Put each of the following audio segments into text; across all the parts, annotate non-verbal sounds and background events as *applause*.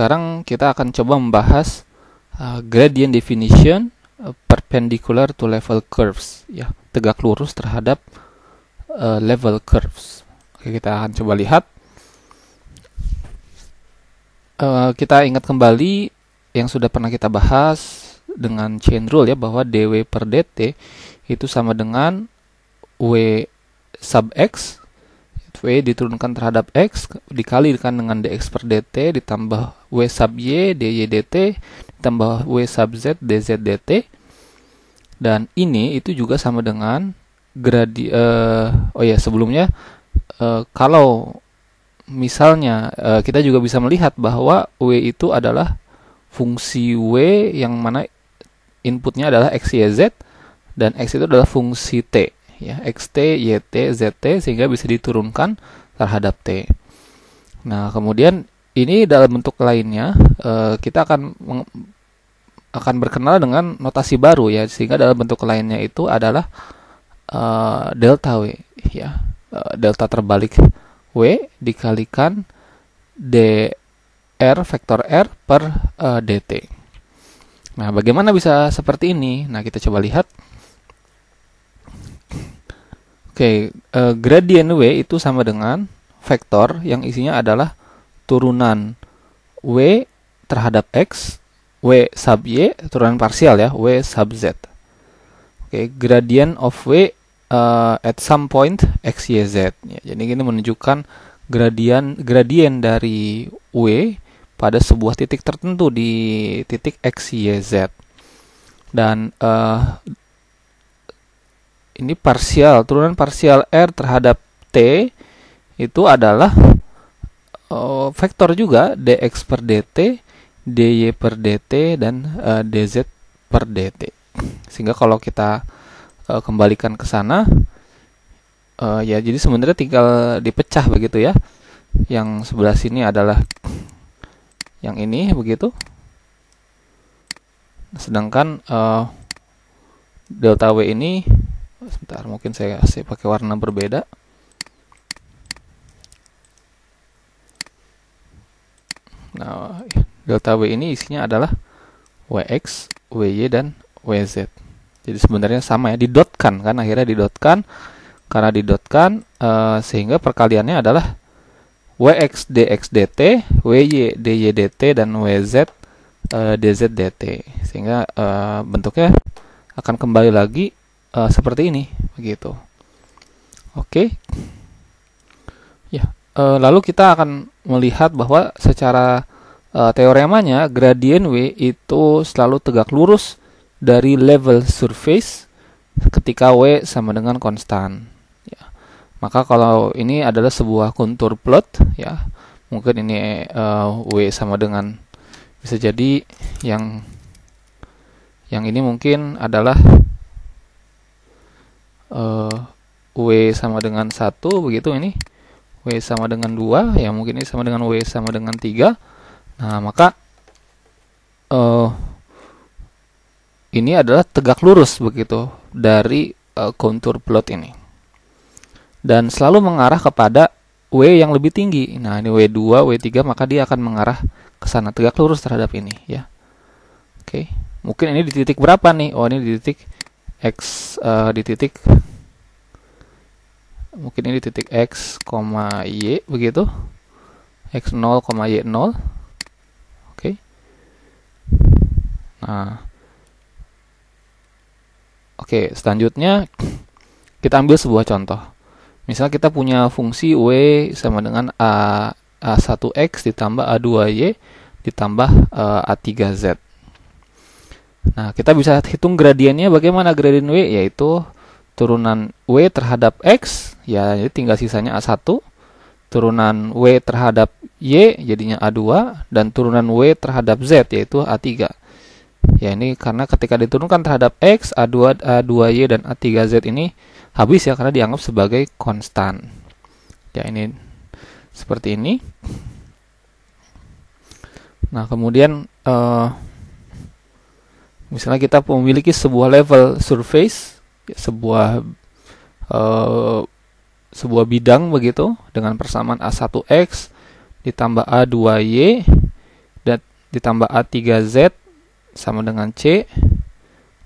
sekarang kita akan coba membahas uh, gradient definition uh, perpendicular to level curves ya tegak lurus terhadap uh, level curves Oke, kita akan coba lihat uh, kita ingat kembali yang sudah pernah kita bahas dengan chain rule ya bahwa dw per dt itu sama dengan w sub x W diturunkan terhadap X dikalikan dengan dx per dt ditambah W sub Y dy dt ditambah W sub Z dz dt dan ini itu juga sama dengan gradi uh, oh ya sebelumnya uh, kalau misalnya uh, kita juga bisa melihat bahwa W itu adalah fungsi W yang mana inputnya adalah x y z dan X itu adalah fungsi T ya xt, yt, zt sehingga bisa diturunkan terhadap t. Nah, kemudian ini dalam bentuk lainnya eh, kita akan akan berkenal dengan notasi baru ya sehingga dalam bentuk lainnya itu adalah eh, delta w ya eh, delta terbalik w dikalikan dr vektor r per dt. Nah, bagaimana bisa seperti ini? Nah, kita coba lihat okay, uh, eh, gradient W itu sama dengan vektor yang isinya adalah turunan W terhadap X, W sub Y, turunan parsial ya, W sub Z. Oke, okay, gradient of W uh, at some point X, Y, Z. Ya, jadi ini menunjukkan gradient gradient dari W pada sebuah titik tertentu di titik X, Y, Z. Dan uh, ini parsial turunan parsial r terhadap t itu adalah uh, vektor juga dx per dt dy per dt dan uh, dz per dt sehingga kalau kita uh, kembalikan ke sana uh, ya jadi sebenarnya tinggal dipecah begitu ya yang sebelah sini adalah yang ini begitu sedangkan uh, delta w ini sebentar mungkin saya kasih pakai warna berbeda nah delta W ini isinya adalah WX, WY, dan WZ jadi sebenarnya sama ya didotkan kan akhirnya didotkan karena didotkan e, sehingga perkaliannya adalah WX DX DT, WY DY DT dan WZ e, eh, DZ DT. Sehingga e, bentuknya akan kembali lagi uh, seperti ini begitu oke okay. ya uh, lalu kita akan melihat bahwa secara uh, teoremanya gradien w itu selalu tegak lurus dari level surface ketika w sama dengan konstan ya. maka kalau ini adalah sebuah kontur plot ya mungkin ini uh, w sama dengan bisa jadi yang yang ini mungkin adalah uh, W sama dengan satu begitu ini W sama dengan dua, ya mungkin ini sama dengan W sama dengan tiga. nah maka uh, ini adalah tegak lurus begitu dari uh, kontur plot ini dan selalu mengarah kepada W yang lebih tinggi nah ini W2 W3 maka dia akan mengarah ke sana tegak lurus terhadap ini ya oke okay. mungkin ini di titik berapa nih oh ini di titik x uh, di titik mungkin ini titik x, y begitu x0, y0 oke okay. nah oke okay, selanjutnya kita ambil sebuah contoh misal kita punya fungsi W sama dengan A, A1X ditambah A2Y ditambah uh, eh, A3Z Nah, kita bisa hitung gradiennya bagaimana gradien W yaitu turunan W terhadap X ya jadi tinggal sisanya A1 turunan W terhadap Y jadinya A2 dan turunan W terhadap Z yaitu A3 ya ini karena ketika diturunkan terhadap X A2, A2Y dan A3Z ini habis ya karena dianggap sebagai konstan ya ini seperti ini nah kemudian eh, misalnya kita memiliki sebuah level surface sebuah uh, sebuah bidang begitu dengan persamaan A1X ditambah A2Y dan ditambah A3Z sama dengan C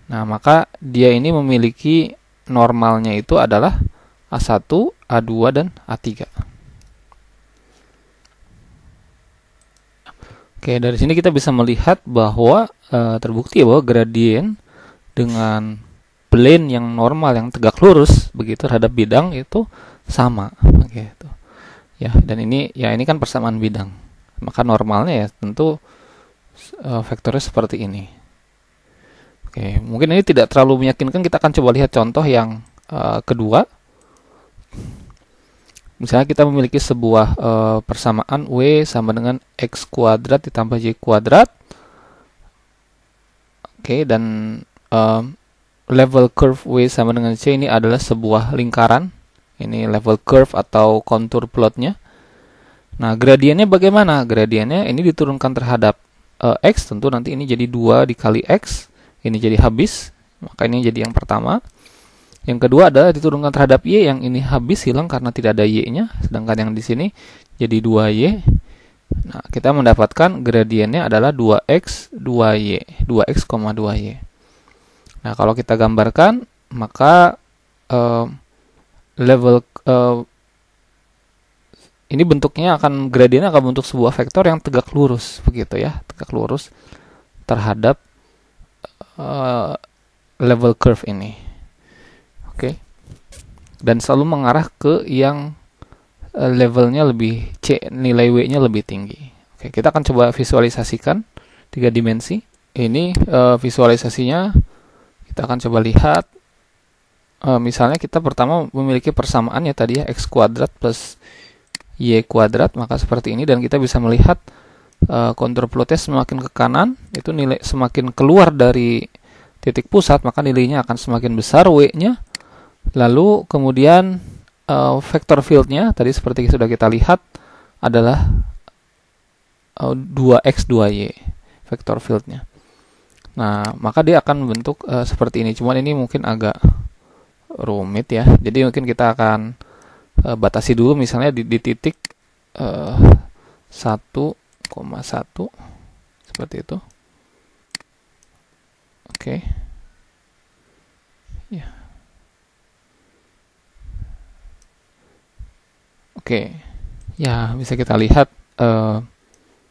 nah maka dia ini memiliki normalnya itu adalah A1, A2, dan A3 Oke, dari sini kita bisa melihat bahwa e, terbukti ya bahwa gradien dengan plane yang normal yang tegak lurus begitu terhadap bidang itu sama begitu. Ya, dan ini ya ini kan persamaan bidang. Maka normalnya ya tentu e, vektornya seperti ini. Oke, mungkin ini tidak terlalu meyakinkan kita akan coba lihat contoh yang e, kedua. Misalnya kita memiliki sebuah e, persamaan W sama dengan X kuadrat ditambah Y kuadrat. Oke, dan e, level curve W sama dengan C ini adalah sebuah lingkaran. Ini level curve atau kontur plotnya. Nah, gradiennya bagaimana? Gradiennya ini diturunkan terhadap e, X, tentu nanti ini jadi 2 dikali X. Ini jadi habis, maka ini jadi yang pertama yang kedua adalah diturunkan terhadap Y yang ini habis hilang karena tidak ada Y-nya, sedangkan yang di sini jadi 2Y. Nah, kita mendapatkan gradiennya adalah 2X, 2Y, 2X, 2Y. Nah, kalau kita gambarkan, maka uh, level uh, ini bentuknya akan gradiennya akan bentuk sebuah vektor yang tegak lurus begitu ya, tegak lurus terhadap uh, level curve ini. Oke. Dan selalu mengarah ke yang eh, levelnya lebih C, nilai W-nya lebih tinggi. Oke, kita akan coba visualisasikan tiga dimensi. Ini uh, visualisasinya kita akan coba lihat. uh, misalnya kita pertama memiliki persamaan ya tadi ya x kuadrat plus y kuadrat, maka seperti ini dan kita bisa melihat e, kontur plotnya semakin ke kanan itu nilai semakin keluar dari titik pusat maka nilainya akan semakin besar w-nya Lalu kemudian uh, eh, vektor fieldnya tadi seperti sudah kita lihat adalah uh, eh, 2x 2y vektor fieldnya. Nah maka dia akan membentuk uh, eh, seperti ini. Cuman ini mungkin agak rumit ya. Jadi mungkin kita akan uh, batasi dulu misalnya di, di titik uh, 1,1 seperti itu. Oke. Okay. Ya. Yeah. Oke, ya bisa kita lihat uh,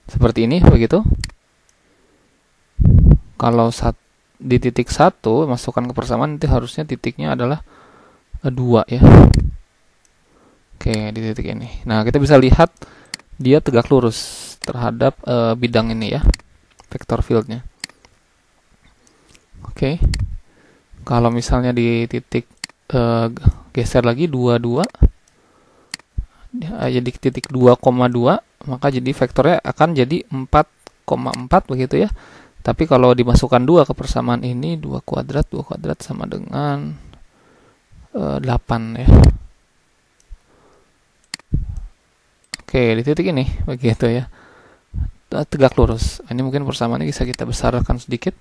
seperti ini begitu. Kalau sat, di titik satu masukkan ke persamaan nanti harusnya titiknya adalah eh, dua ya. Oke di titik ini. Nah kita bisa lihat dia tegak lurus terhadap uh, bidang ini ya, vektor fieldnya. Oke, kalau misalnya di titik uh, geser lagi dua dua Eh, jadi titik 2,2 maka jadi vektornya akan jadi 4,4 begitu ya tapi kalau dimasukkan 2 ke persamaan ini 2 kuadrat 2 kuadrat sama dengan e, eh, 8 ya oke di titik ini *laughs* begitu ya eh, tegak lurus ini mungkin persamaan ini bisa kita besarkan sedikit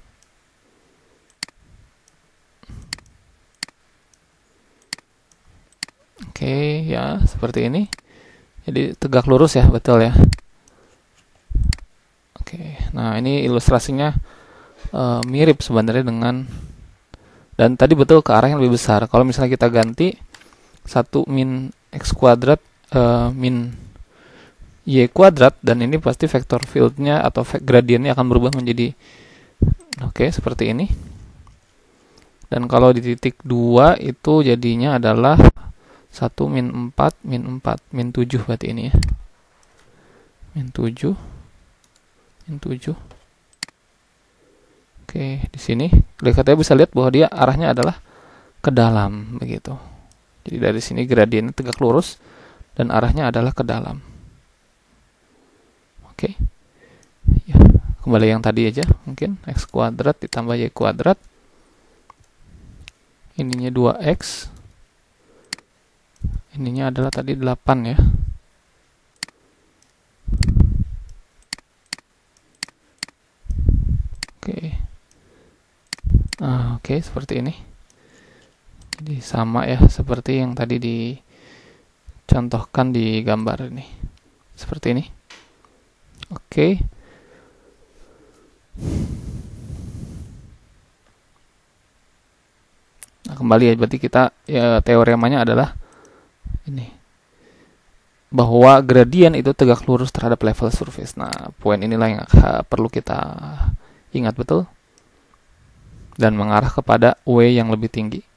Oke, ya, seperti ini. Jadi tegak lurus ya, betul ya. Oke, nah ini ilustrasinya uh, mirip sebenarnya dengan dan tadi betul ke arah yang lebih besar. Kalau misalnya kita ganti 1 min x kuadrat uh, min y kuadrat dan ini pasti vektor fieldnya atau gradiennya akan berubah menjadi oke okay, seperti ini. Dan kalau di titik 2 itu jadinya adalah 1 min 4 min 4 min 7 berarti ini ya min 7 min 7 oke di sini kalian bisa lihat bahwa dia arahnya adalah ke dalam begitu jadi dari sini gradien tegak lurus dan arahnya adalah ke dalam oke ya kembali yang tadi aja mungkin x kuadrat ditambah y kuadrat ininya 2x ininya adalah tadi 8 ya oke nah, oke seperti ini jadi sama ya seperti yang tadi dicontohkan di gambar ini seperti ini oke nah, kembali ya berarti kita ya, teoremanya adalah ini bahwa gradien itu tegak lurus terhadap level surface. Nah, poin inilah yang perlu kita ingat betul dan mengarah kepada W yang lebih tinggi.